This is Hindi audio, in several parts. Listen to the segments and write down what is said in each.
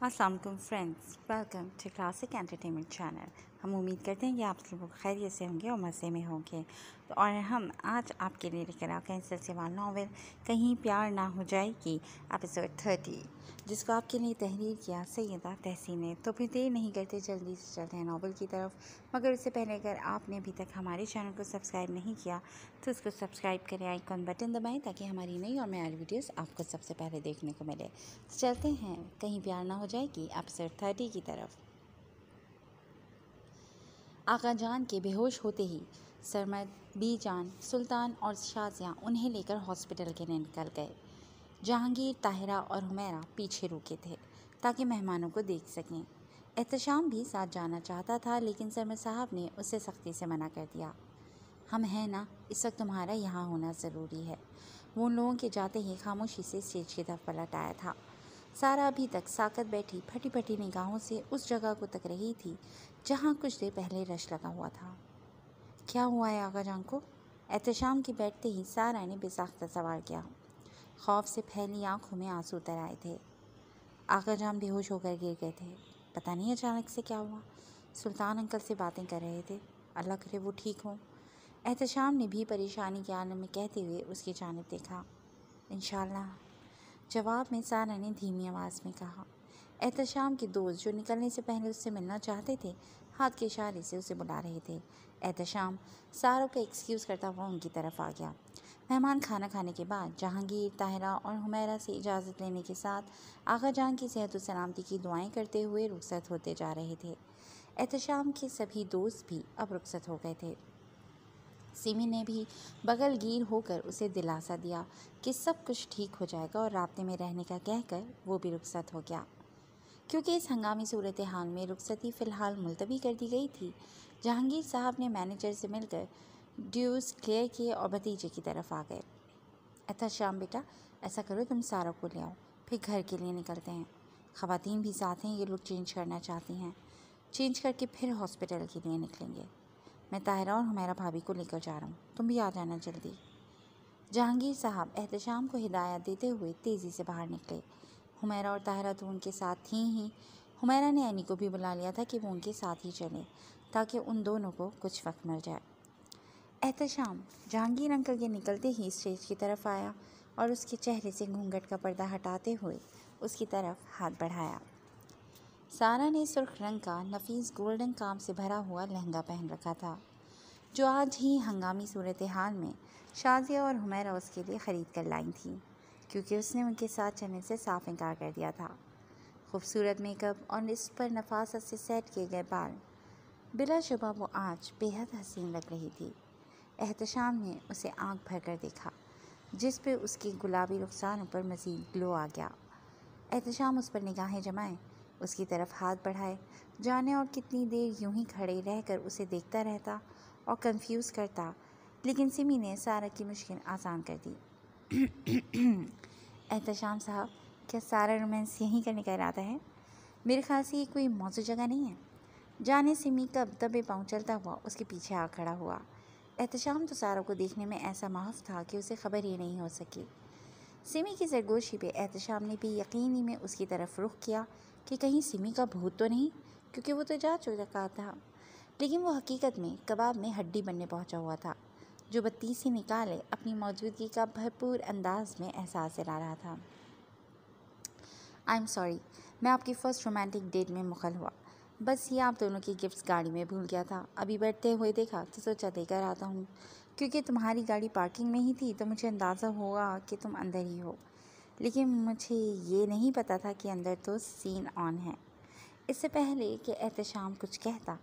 Assalamualaikum friends, welcome to Classic Entertainment Channel. हम उम्मीद करते हैं कि आप लोग खैरियत से होंगे और मज़े में होंगे तो और हम आज आपके लिए लेकर आ गए हैं सिलसिला नावल कहीं प्यार ना हो जाएगी एपिसोड थर्टी जिसको आपके लिए तहरीर किया सैदा तहसीन ने तो फिर देर नहीं करते जल्दी से चलते हैं नावल की तरफ मगर उससे पहले अगर आपने अभी तक हमारे चैनल को सब्सक्राइब नहीं किया तो उसको सब्सक्राइब करें आइकॉन बटन दबाएँ ताकि हमारी नई और नई वीडियोज़ आपको सबसे पहले देखने को मिले तो चलते हैं कहीं प्यार ना हो जाएगी एपिसोड थर्टी की तरफ आका जान के बेहोश होते ही सरमद बी जान सुल्तान और शाजियाँ उन्हें लेकर हॉस्पिटल के लिए निकल गए जहांगीर ताहिरा और हुमैरा पीछे रुके थे ताकि मेहमानों को देख सकें एहतशाम भी साथ जाना चाहता था लेकिन सरमद साहब ने उसे सख्ती से मना कर दिया हम हैं ना इस वक्त तुम्हारा यहाँ होना ज़रूरी है वो उन लोगों के जाते ही खामोशी से स्टेज की तरफ पलट आया था सारा अभी तक साकत बैठी फटी फटी निगाहों से उस जगह को तक रही थी जहाँ कुछ देर पहले रश लगा हुआ था क्या हुआ है आगा जान को एहतशाम के बैठते ही सारा ने बेसाख्ता सवाल किया खौफ से फैली आंखों में आंसू उतर आए थे आगा जान बेहोश होकर गिर गए थे पता नहीं अचानक से क्या हुआ सुल्तान अंकल से बातें कर रहे थे अल्लाह करे वो ठीक हों एहतशाम ने भी परेशानी के आलम में कहते हुए उसकी जानब देखा इन जवाब में सारा ने धीमी आवाज़ में कहा एहतशाम के दोस्त जो निकलने से पहले उससे मिलना चाहते थे हाथ के इशारे से उसे बुला रहे थे एहतशाम सारों का एक्सक्यूज़ करता हुआ उनकी तरफ आ गया मेहमान खाना खाने के बाद जहांगीर ताहरा और हुमैरा से इजाज़त लेने के साथ आगा जान की सेहत और सलामती की दुआएं करते हुए रुखसत होते जा रहे थे एहतशाम के सभी दोस्त भी अब रुखसत हो गए थे सिमी ने भी बगल गिर होकर उसे दिलासा दिया कि सब कुछ ठीक हो जाएगा और रबते में रहने का कहकर वो भी रुखसत हो गया क्योंकि इस हंगामी सूरत हाल में रुखसती फ़िलहाल मुलतवी कर दी गई थी जहांगीर साहब ने मैनेजर से मिलकर ड्यूज़ क्लियर किए और भतीजे की तरफ आ गए अच्छा श्याम बेटा ऐसा करो तुम सारा को ले आओ फिर घर के लिए निकलते हैं ख़वान भी साथ हैं ये लोग चेंज करना चाहती हैं चेंज करके फिर हॉस्पिटल के लिए निकलेंगे मैं ताहरा और हमारा भाभी को लेकर जा रहा हूँ तुम भी आ जाना जल्दी जहांगीर साहब एहतशाम को हिदायत देते हुए तेज़ी से बाहर निकले हुमेरा और ताहरा तो उनके साथ थी ही हुमेरा ने अनी को भी बुला लिया था कि वो उनके साथ ही चले ताकि उन दोनों को कुछ वक्त मिल जाए एहतशाम जहांगीर अंकल के निकलते ही स्टेज की तरफ आया और उसके चेहरे से घूंघट का पर्दा हटाते हुए उसकी तरफ हाथ बढ़ाया सारा ने सुर्ख रंग का नफीस गोल्डन काम से भरा हुआ लहंगा पहन रखा था जो आज ही हंगामी सूरत हाल में शाजिया और हुमैरा उसके लिए ख़रीद कर लाई थी क्योंकि उसने उनके साथ चलने से साफ इनकार कर दिया था खूबसूरत मेकअप और इस पर नफासत से सेट किए गए बाल बिलाशुबा वो आज बेहद हसीन लग रही थी एहतशाम ने उसे आंख भर कर देखा जिस पर उसकी गुलाबी रुखसानों पर मज़ीद ग्लो आ गया एहतशाम उस पर निगाहें जमाएं उसकी तरफ हाथ बढ़ाए जाने और कितनी देर यूं ही खड़े रहकर उसे देखता रहता और कंफ्यूज करता लेकिन सिमी ने सारा की मुश्किल आसान कर दी एहतशाम साहब क्या सारा रोमांस यहीं करने का इरादा है मेरे ख्याल से ये कोई मौजू जगह नहीं है जाने सिमी कब दबे पाँव चलता हुआ उसके पीछे आ खड़ा हुआ एहतशाम तो सारा को देखने में ऐसा माफ था कि उसे खबर ही नहीं हो सकी सिमी की सरगोशी पे एहतशाम ने भी यकीनी में उसकी तरफ रुख किया कि कहीं सिमी का भूत तो नहीं क्योंकि वो तो जा चुका था लेकिन वो हकीकत में कबाब में हड्डी बनने पहुंचा हुआ था जो बत्तीस से निकाले अपनी मौजूदगी का भरपूर अंदाज में एहसास दिला रहा था आई एम सॉरी मैं आपकी फ़र्स्ट रोमांटिक डेट में मुखल हुआ बस ये आप दोनों की गिफ्ट्स गाड़ी में भूल गया था अभी बैठते हुए देखा तो सोचा देकर आता हूँ क्योंकि तुम्हारी गाड़ी पार्किंग में ही थी तो मुझे अंदाज़ा होगा कि तुम अंदर ही हो लेकिन मुझे ये नहीं पता था कि अंदर तो सीन ऑन है इससे पहले कि एहतशाम कुछ कहता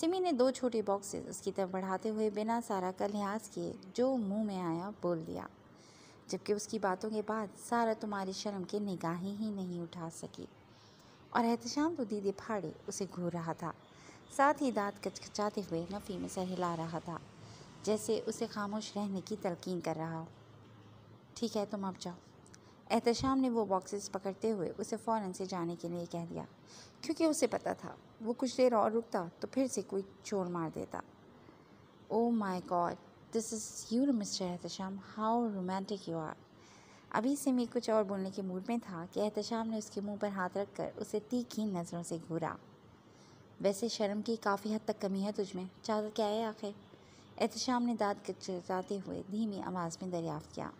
सिमी ने दो छोटे बॉक्सेस उसकी तरफ बढ़ाते हुए बिना सारा का लिहाज किए जो मुंह में आया बोल दिया जबकि उसकी बातों के बाद सारा तुम्हारी शर्म के निगाहें ही नहीं उठा सकी और एहतशाम तो दीदी फाड़े उसे घूर रहा था साथ ही दांत कचकचाते हुए नफ़ी में सर हिला रहा था जैसे उसे खामोश रहने की तलकीन कर रहा हो ठीक है तुम अब जाओ एहतशाम ने वो बॉक्सेस पकड़ते हुए उसे फ़ौर से जाने के लिए कह दिया क्योंकि उसे पता था वो कुछ देर और रुकता तो फिर से कोई चोर मार देता oh my god this is you mister Ehtesham how romantic you are अभी से मैं कुछ और बोलने के मूड में था कि एहतशाम ने उसके मुंह पर हाथ रखकर उसे तीखी नज़रों से घूरा वैसे शर्म की काफ़ी हद तक कमी है तुझमें चादर क्या है आखिर एहतशाम ने दाँत चाते हुए धीमी आवाज़ में दरियाफ़ किया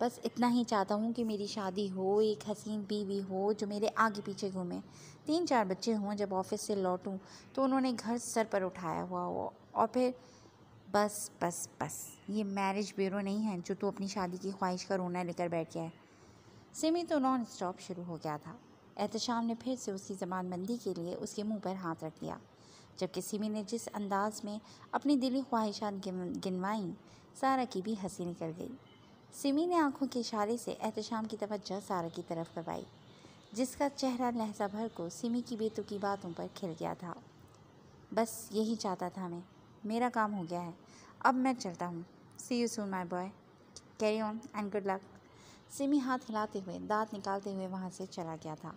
बस इतना ही चाहता हूँ कि मेरी शादी हो एक हसीन बीवी हो जो मेरे आगे पीछे घूमे तीन चार बच्चे हों जब ऑफिस से लौटूँ तो उन्होंने घर सर पर उठाया हुआ हो और फिर बस बस बस ये मैरिज ब्यूरो नहीं है जो तू तो अपनी शादी की ख्वाहिश का रोना लेकर बैठ गया है सिमी तो नॉन स्टॉप शुरू हो गया था एहतशाम ने फिर से उसकी ज़बानबंदी के लिए उसके मुंह पर हाथ रख दिया जबकि सिमी ने जिस अंदाज में अपनी दिली ख्वाहिशात गिनवाई सारा की भी हंसी निकल गई सिमी ने आंखों के इशारे से एहतशाम की तवज्जह सारा की तरफ करवाई जिसका चेहरा लहजा भर को सिमी की बेतुकी बातों पर खिल गया था बस यही चाहता था मैं मेरा काम हो गया है अब मैं चलता हूँ see you soon my boy carry on and good luck Simi हाथ हिलाते हुए दांत निकालते हुए वहाँ से चला गया था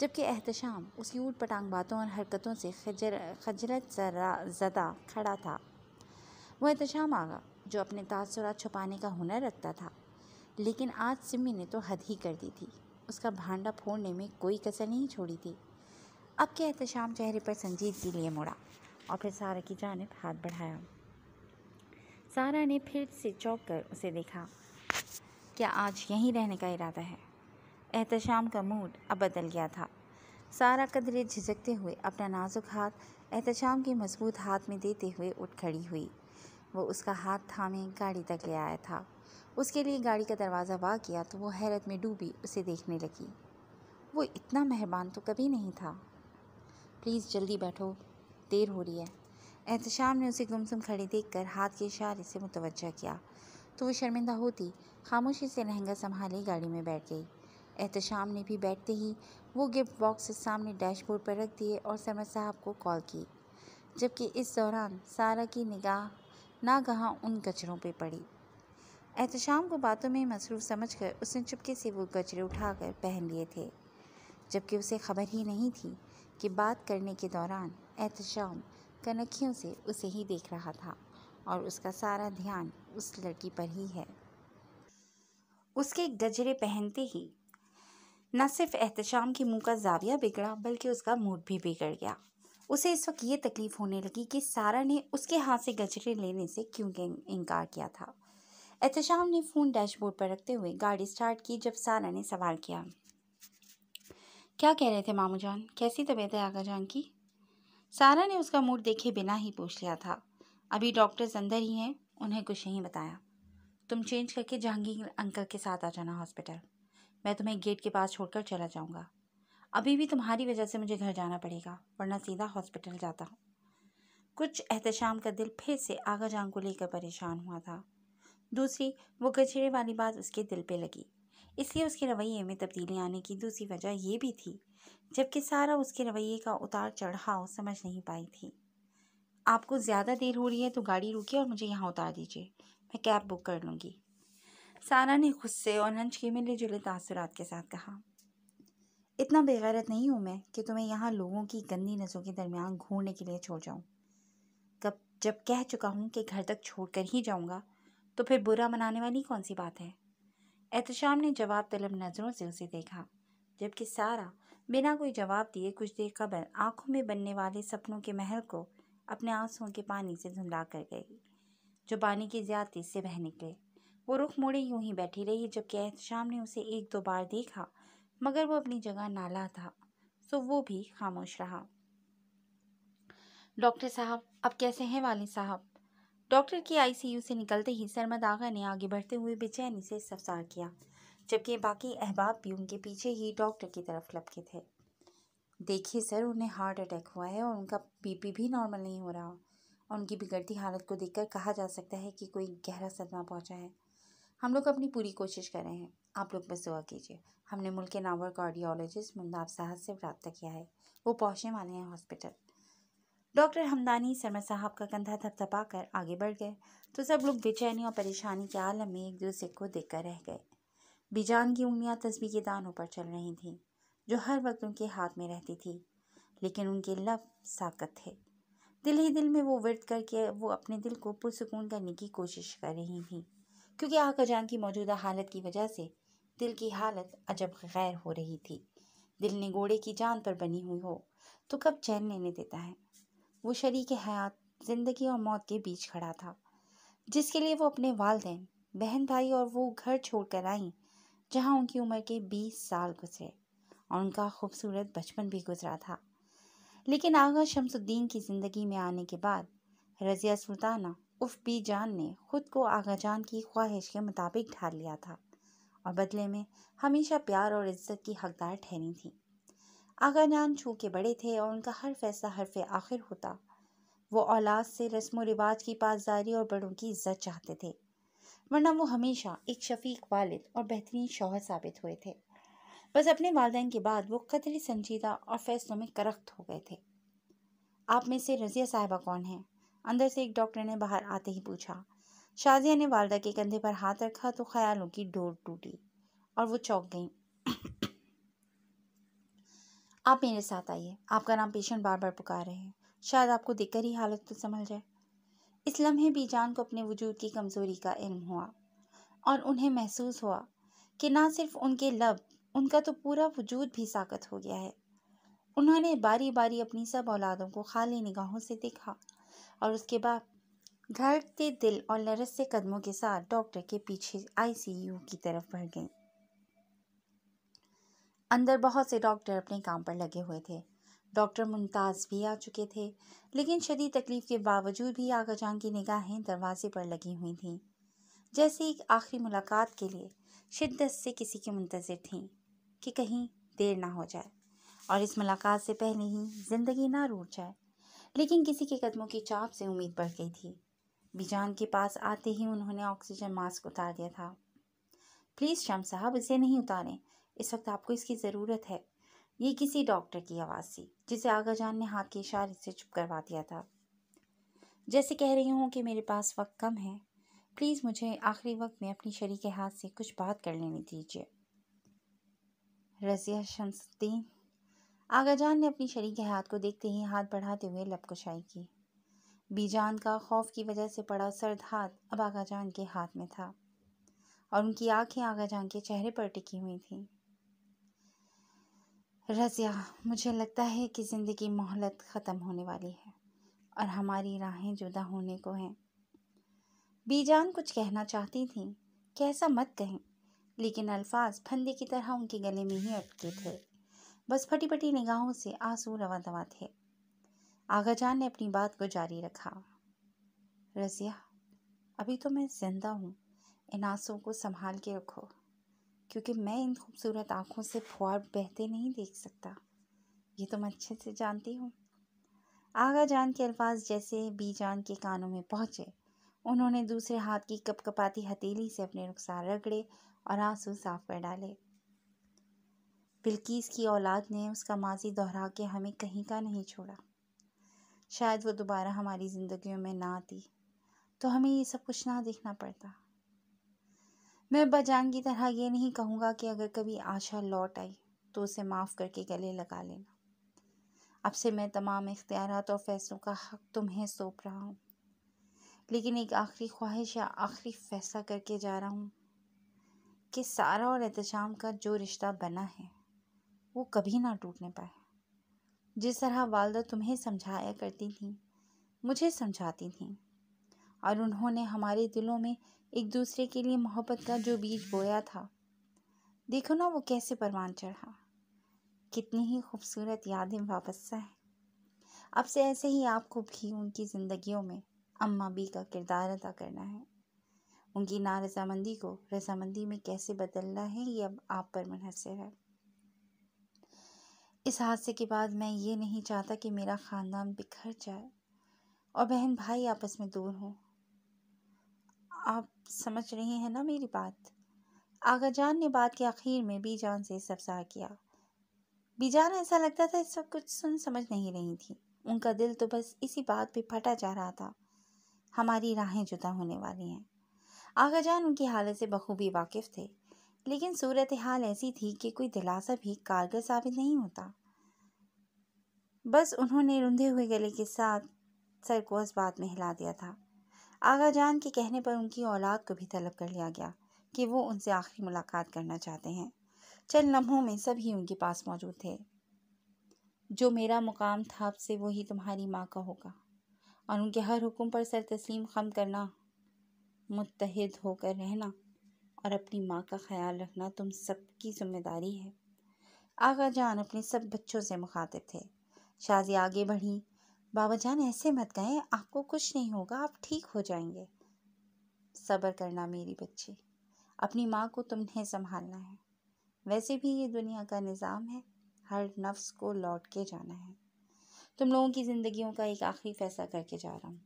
जबकि एहतशाम उसकी ऊट पटांग बातों और हरकतों से खजर खजरत जरा जदा खड़ा था वह एहतशाम आगा जो अपने तासुरा छुपाने का हुनर रखता था लेकिन आज सिमी ने तो हद ही कर दी थी उसका भांडा फोड़ने में कोई कसर नहीं छोड़ी थी अब के एहतम चेहरे पर के लिए मुड़ा और फिर सारा की जानब हाथ बढ़ाया सारा ने फिर से चौंक कर उसे देखा क्या आज यहीं रहने का इरादा है एहतम का मूड अब बदल गया था सारा कदरे झिझकते हुए अपना नाजुक हाथ एहतम के मजबूत हाथ में देते हुए उठ खड़ी हुई वो उसका हाथ थामे गाड़ी तक ले आया था उसके लिए गाड़ी का दरवाज़ा वाह किया तो वो हैरत में डूबी उसे देखने लगी वो इतना मेहरबान तो कभी नहीं था प्लीज़ जल्दी बैठो देर हो रही है एहतशाम ने उसे गुमसुम खड़े देख कर हाथ के इशारे से मुतवजह किया तो वो शर्मिंदा होती खामोशी से लहंगा संभाले गाड़ी में बैठ गई एहतशाम ने भी बैठते ही वो गिफ्ट बॉक्स सामने डैशबोर्ड पर रख दिए और समर साहब को कॉल की जबकि इस दौरान सारा की निगाह नागहा उन गजरों पे पड़ी एहतशाम को बातों में मसरूफ़ समझ कर उसने चुपके से वो गजरे उठाकर पहन लिए थे जबकि उसे खबर ही नहीं थी कि बात करने के दौरान एहतशाम कनखियों से उसे ही देख रहा था और उसका सारा ध्यान उस लड़की पर ही है उसके गजरे पहनते ही न सिर्फ एहतशाम के मुंह का जाविया बिगड़ा बल्कि उसका मूड भी बिगड़ गया उसे इस वक्त ये तकलीफ़ होने लगी कि सारा ने उसके हाथ से गजरे लेने से क्यों इनकार किया था एहतम ने फ़ोन डैशबोर्ड पर रखते हुए गाड़ी स्टार्ट की जब सारा ने सवाल किया क्या कह रहे थे मामू जान कैसी तबीयत है आगा जान की सारा ने उसका मूड देखे बिना ही पूछ लिया था अभी डॉक्टर्स अंदर ही हैं उन्हें कुछ नहीं बताया तुम चेंज करके जहांगीर अंकल के साथ आ जाना हॉस्पिटल मैं तुम्हें गेट के पास छोड़कर चला जाऊँगा अभी भी तुम्हारी वजह से मुझे घर जाना पड़ेगा वरना सीधा हॉस्पिटल जाता कुछ एहतशाम का दिल फिर से आगा जान को लेकर परेशान हुआ था दूसरी वो गचरे वाली बात उसके दिल पे लगी इसलिए उसके रवैये में तब्दीली आने की दूसरी वजह ये भी थी जबकि सारा उसके रवैये का उतार चढ़ाव समझ नहीं पाई थी आपको ज़्यादा देर हो रही है तो गाड़ी रुकी और मुझे यहाँ उतार दीजिए मैं कैब बुक कर लूँगी सारा ने गुस्से और हंचके मिले जुले तासुरात के साथ कहा इतना बेगैरत नहीं हूँ मैं कि तुम्हें यहाँ लोगों की गंदी नज़रों के दरमियान घूरने के लिए छोड़ जाऊँ कब जब कह चुका हूँ कि घर तक छोड़ कर ही जाऊँगा तो फिर बुरा मनाने वाली कौन सी बात है एहतशाम ने जवाब तलब नज़रों से उसे देखा जबकि सारा बिना कोई जवाब दिए कुछ देर कबल आंखों में बनने वाले सपनों के महल को अपने आंसुओं के पानी से धुंधला कर गई जो पानी की ज्यादा से बह निकले वो रुख मोड़े यूं ही बैठी रही जबकि एहतशाम ने उसे एक दो बार देखा मगर वो अपनी जगह नाला था सो वो भी खामोश रहा डॉक्टर साहब अब कैसे हैं वाले साहब डॉक्टर की आईसीयू से निकलते ही सरमद आगा ने आगे बढ़ते हुए बेचैनी से सफसार किया जबकि बाकी अहबाब भी उनके पीछे ही डॉक्टर की तरफ लपके थे देखिए सर उन्हें हार्ट अटैक हुआ है और उनका बीपी भी नॉर्मल नहीं हो रहा और उनकी बिगड़ती हालत को देखकर कहा जा सकता है कि कोई गहरा सदमा पहुंचा है हम लोग अपनी पूरी कोशिश कर रहे हैं आप लोग बस दुआ कीजिए हमने मुल्क के नावर कार्डियोलॉजिस्ट मुमदाब साहब से रबता किया है वो पहुँचने वाले हैं हॉस्पिटल डॉक्टर हमदानी सरमा साहब का कंधा थपथपा कर आगे बढ़ गए तो सब लोग बेचैनी और परेशानी के आलम में एक दूसरे को कर रह गए बीजान की उंगलियां तस्वीर के दानों पर चल रही थीं जो हर वक्त उनके हाथ में रहती थी लेकिन उनके लब साकत थे दिल ही दिल में वो वर्द करके वो अपने दिल को पुरसकून करने की कोशिश कर रही थी क्योंकि आका जान की मौजूदा हालत की वजह से दिल की हालत अजब गैर हो रही थी दिल ने घोड़े की जान पर बनी हुई हो तो कब चैन लेने देता है वो शरीक हयात ज़िंदगी और मौत के बीच खड़ा था जिसके लिए वो अपने वालदे बहन भाई और वो घर छोड़ कर आई जहाँ उनकी उम्र के बीस साल गुजरे और उनका खूबसूरत बचपन भी गुजरा था लेकिन आगा शमसुद्दीन की ज़िंदगी में आने के बाद रज़िया सुल्ताना उफ़ जान ने खुद को आगा जान की ख्वाहिश के मुताबिक ढाल लिया था और बदले में हमेशा प्यार और इज्जत की हकदार ठहरी थी आगा जान के बड़े थे और उनका हर फैसला हरफ आखिर होता वो औलाद से रस्म व रिवाज की पासदारी और बड़ों की इज्जत चाहते थे वरना वो हमेशा एक शफीक वालिद और बेहतरीन शोहर साबित हुए थे बस अपने वालदेन के बाद वो कतरी संजीदा और फैसलों में करख्त हो गए थे आप में से रज़िया साहिबा कौन हैं अंदर से एक डॉक्टर ने बाहर आते ही पूछा शाजिया ने वालदा के कंधे पर हाथ रखा तो ख्यालों की डोर टूटी और वो चौंक गई आप मेरे साथ आइए आपका नाम पेशेंट बार बार पुकार रहे हैं शायद आपको देखकर ही हालत तो समझ जाए इस लम्हे भी जान को अपने वजूद की कमज़ोरी का इल्म हुआ और उन्हें महसूस हुआ कि ना सिर्फ उनके लब उनका तो पूरा वजूद भी साकत हो गया है उन्होंने बारी बारी अपनी सब औलादों को खाली निगाहों से देखा और उसके बाद धड़कते दिल और लरसते कदमों के साथ डॉक्टर के पीछे आईसीयू की तरफ बढ़ गई अंदर बहुत से डॉक्टर अपने काम पर लगे हुए थे डॉक्टर मुमताज़ भी आ चुके थे लेकिन शदीद तकलीफ़ के बावजूद भी आगाजान की निगाहें दरवाजे पर लगी हुई थीं जैसे एक आखिरी मुलाकात के लिए शिद्दत से किसी के मुंतज़र थीं कि कहीं देर ना हो जाए और इस मुलाकात से पहले ही ज़िंदगी ना रूट जाए लेकिन किसी के कदमों की चाप से उम्मीद बढ़ गई थी बीजान के पास आते ही उन्होंने ऑक्सीजन मास्क उतार दिया था प्लीज़ शम साहब इसे नहीं उतारें इस वक्त आपको इसकी ज़रूरत है ये किसी डॉक्टर की आवाज़ थी जिसे आगा जान ने हाथ के इशारे से चुप करवा दिया था जैसे कह रही हूँ कि मेरे पास वक्त कम है प्लीज़ मुझे आखिरी वक्त में अपनी शरीक हाथ से कुछ बात कर लेने दीजिए रज़िया शमसुद्दीन आगाजान ने अपनी शरीक हयात को देखते ही हाथ बढ़ाते हुए लपकुशाई की बीजान का खौफ की वजह से पड़ा सर्द हाथ अब आगाजान के हाथ में था और उनकी आंखें आगाजान के चेहरे पर टिकी हुई थीं रजिया मुझे लगता है कि ज़िंदगी मोहलत ख़त्म होने वाली है और हमारी राहें जुदा होने को हैं बीजान कुछ कहना चाहती थी कि ऐसा मत कहें लेकिन अल्फाज फंदे की तरह उनके गले में ही अटके थे बस फटी फटी निगाहों से आंसू रवा दवा थे आगाजान ने अपनी बात को जारी रखा रजिया अभी तो मैं जिंदा हूँ इन आंसुओं को संभाल के रखो क्योंकि मैं इन खूबसूरत आँखों से फुहार बहते नहीं देख सकता ये तुम तो अच्छे से जानती हो आगा जान के अल्फाज जैसे बी जान के कानों में पहुँचे उन्होंने दूसरे हाथ की कपकपाती हथेली से अपने रुखसार रगड़े और आंसू साफ कर डाले बिल्किस की औलाद ने उसका माजी दोहरा के हमें कहीं का नहीं छोड़ा शायद वो दोबारा हमारी ज़िंदगियों में ना आती तो हमें ये सब कुछ ना देखना पड़ता मैं बजान की तरह ये नहीं कहूँगा कि अगर कभी आशा लौट आई तो उसे माफ़ करके गले लगा लेना अब से मैं तमाम इख्तियार और फ़ैसलों का हक तुम्हें सौंप रहा हूँ लेकिन एक आखिरी ख्वाहिश या आखिरी फ़ैसला करके जा रहा हूँ कि सारा और एहतजाम का जो रिश्ता बना है वो कभी ना टूटने पाए जिस तरह वालदा तुम्हें समझाया करती थी मुझे समझाती थी और उन्होंने हमारे दिलों में एक दूसरे के लिए मोहब्बत का जो बीज बोया था देखो ना वो कैसे परवान चढ़ा कितनी ही खूबसूरत यादें वापस हैं अब से ऐसे ही आपको भी उनकी ज़िंदगियों में अम्मा बी का किरदार अदा करना है उनकी नारजामंदी को रजामंदी में कैसे बदलना है ये अब आप पर मुनहसर है इस हादसे के बाद मैं ये नहीं चाहता कि मेरा ख़ानदान बिखर जाए और बहन भाई आपस में दूर हों आप समझ रहे हैं ना मेरी बात आगा जान ने बात के आखिर में बीजान से सफसार किया बीजान ऐसा लगता था इस वक्त कुछ सुन समझ नहीं रही थी उनका दिल तो बस इसी बात पे फटा जा रहा था हमारी राहें जुदा होने वाली हैं आगा जान उनकी हालत से बखूबी वाकिफ़ थे लेकिन सूरत हाल ऐसी थी कि कोई दिलासा भी कारगर साबित नहीं होता बस उन्होंने रुंधे हुए गले के साथ सर को इस बात में हिला दिया था आगा जान के कहने पर उनकी औलाद को भी तलब कर लिया गया कि वो उनसे आखिरी मुलाकात करना चाहते हैं चल लम्हों में सभी उनके पास मौजूद थे जो मेरा मुकाम था अब से वही तुम्हारी माँ का होगा और उनके हर हुक्म पर सर तस्लीम खम करना मुतहद होकर रहना और अपनी माँ का ख्याल रखना तुम सबकी जिम्मेदारी है आगा जान अपने सब बच्चों से मुखातिब थे शाजी आगे बढ़ी बाबा जान ऐसे मत गए आपको कुछ नहीं होगा आप ठीक हो जाएंगे सब्र करना मेरी बच्ची अपनी माँ को तुम्हें संभालना है वैसे भी ये दुनिया का निज़ाम है हर नफ्स को लौट के जाना है तुम लोगों की ज़िंदगियों का एक आखिरी फैसला करके जा रहा हूँ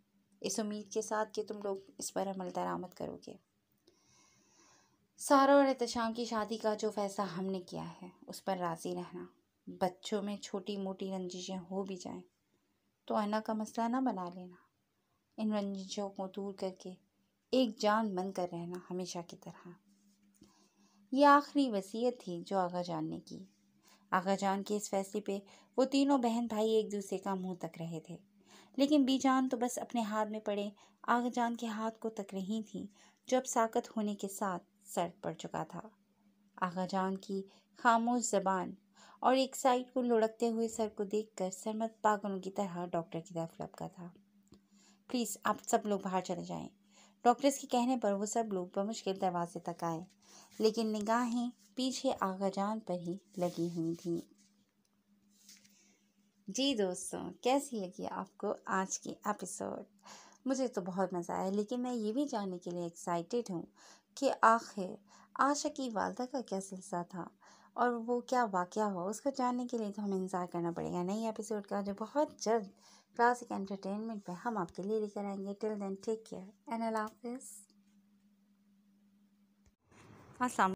इस उम्मीद के साथ कि तुम लोग इस पर अमल दरामद करोगे सारा और एहतम की शादी का जो फैसला हमने किया है उस पर राज़ी रहना बच्चों में छोटी मोटी रंजिशें हो भी जाएं तो अना का मसला ना बना लेना इन रंजिशों को दूर करके एक जान मन कर रहना हमेशा की तरह ये आखिरी वसीयत थी जो आगा जान ने की आगा जान के इस फैसले पे वो तीनों बहन भाई एक दूसरे का मुंह तक रहे थे लेकिन जान तो बस अपने हाथ में पड़े आगा जान के हाथ को तक रही थी जो अब साकत होने के साथ सर पड़ चुका था आगा जान की खामोश जबान और एक साइड को लुढ़कते हुए सर को देखकर सरमत पागलों की तरह डॉक्टर की तरफ लपका था प्लीज़ आप सब लोग बाहर चले जाएं डॉक्टर्स के कहने पर वो सब लोग बमुश्किल दरवाजे तक आए लेकिन निगाहें पीछे आगाजान पर ही लगी हुई थी जी दोस्तों कैसी लगी आपको आज की एपिसोड मुझे तो बहुत मज़ा आया लेकिन मैं ये भी जानने के लिए एक्साइटेड हूँ कि आखिर आशा की वालदा का क्या सिलसिला था और वो क्या वाक़ हुआ उसको जानने के लिए तो हमें इंतज़ार करना पड़ेगा नई एपिसोड का जो बहुत जल्द क्लासिक एंटरटेनमेंट पे हम आपके लिए लेकर आएंगे till then take care and अल्लाह अस्सलाम